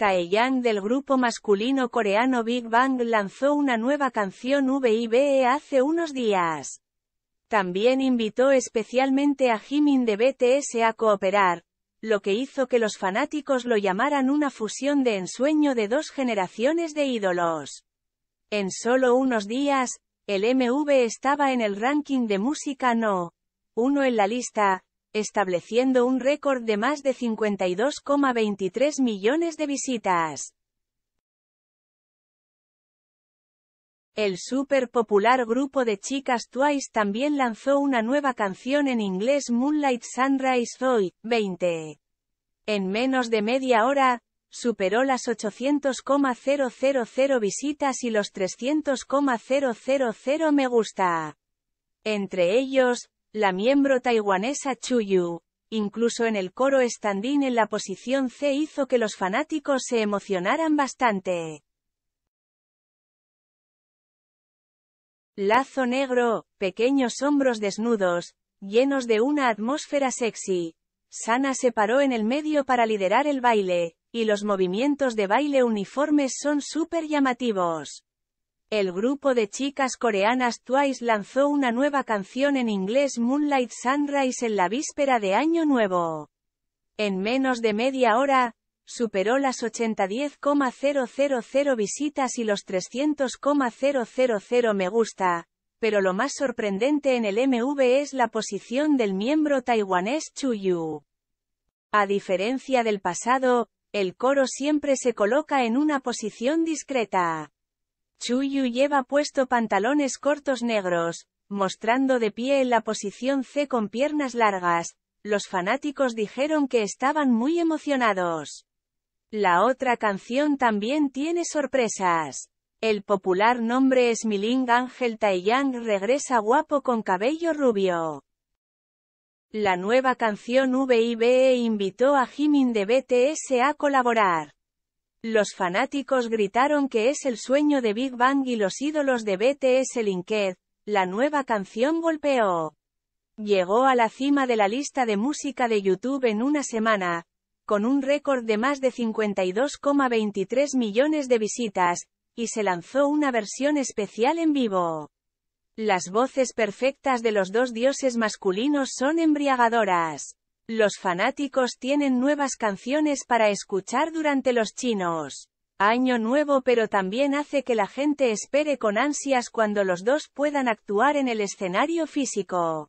Taeyang del grupo masculino coreano Big Bang lanzó una nueva canción VIBE hace unos días. También invitó especialmente a Jimin de BTS a cooperar, lo que hizo que los fanáticos lo llamaran una fusión de ensueño de dos generaciones de ídolos. En solo unos días, el MV estaba en el ranking de música no. 1 en la lista, estableciendo un récord de más de 52,23 millones de visitas. El super popular grupo de chicas Twice también lanzó una nueva canción en inglés Moonlight Sunrise Hoy, 20. En menos de media hora, superó las 800,000 visitas y los 300,000 me gusta. Entre ellos, la miembro taiwanesa Chuyu, incluso en el coro stand-in en la posición C hizo que los fanáticos se emocionaran bastante. Lazo negro, pequeños hombros desnudos, llenos de una atmósfera sexy. Sana se paró en el medio para liderar el baile, y los movimientos de baile uniformes son súper llamativos. El grupo de chicas coreanas Twice lanzó una nueva canción en inglés Moonlight Sunrise en la víspera de Año Nuevo. En menos de media hora, superó las 80.000 visitas y los 300,000 me gusta, pero lo más sorprendente en el MV es la posición del miembro taiwanés Chuyu. A diferencia del pasado, el coro siempre se coloca en una posición discreta. Chuyu lleva puesto pantalones cortos negros, mostrando de pie en la posición C con piernas largas. Los fanáticos dijeron que estaban muy emocionados. La otra canción también tiene sorpresas. El popular nombre es Miling Ángel Taiyang regresa guapo con cabello rubio. La nueva canción VIBE invitó a Jimin de BTS a colaborar. Los fanáticos gritaron que es el sueño de Big Bang y los ídolos de BTS Linked, la nueva canción golpeó. Llegó a la cima de la lista de música de YouTube en una semana, con un récord de más de 52,23 millones de visitas, y se lanzó una versión especial en vivo. Las voces perfectas de los dos dioses masculinos son embriagadoras. Los fanáticos tienen nuevas canciones para escuchar durante los chinos. Año nuevo pero también hace que la gente espere con ansias cuando los dos puedan actuar en el escenario físico.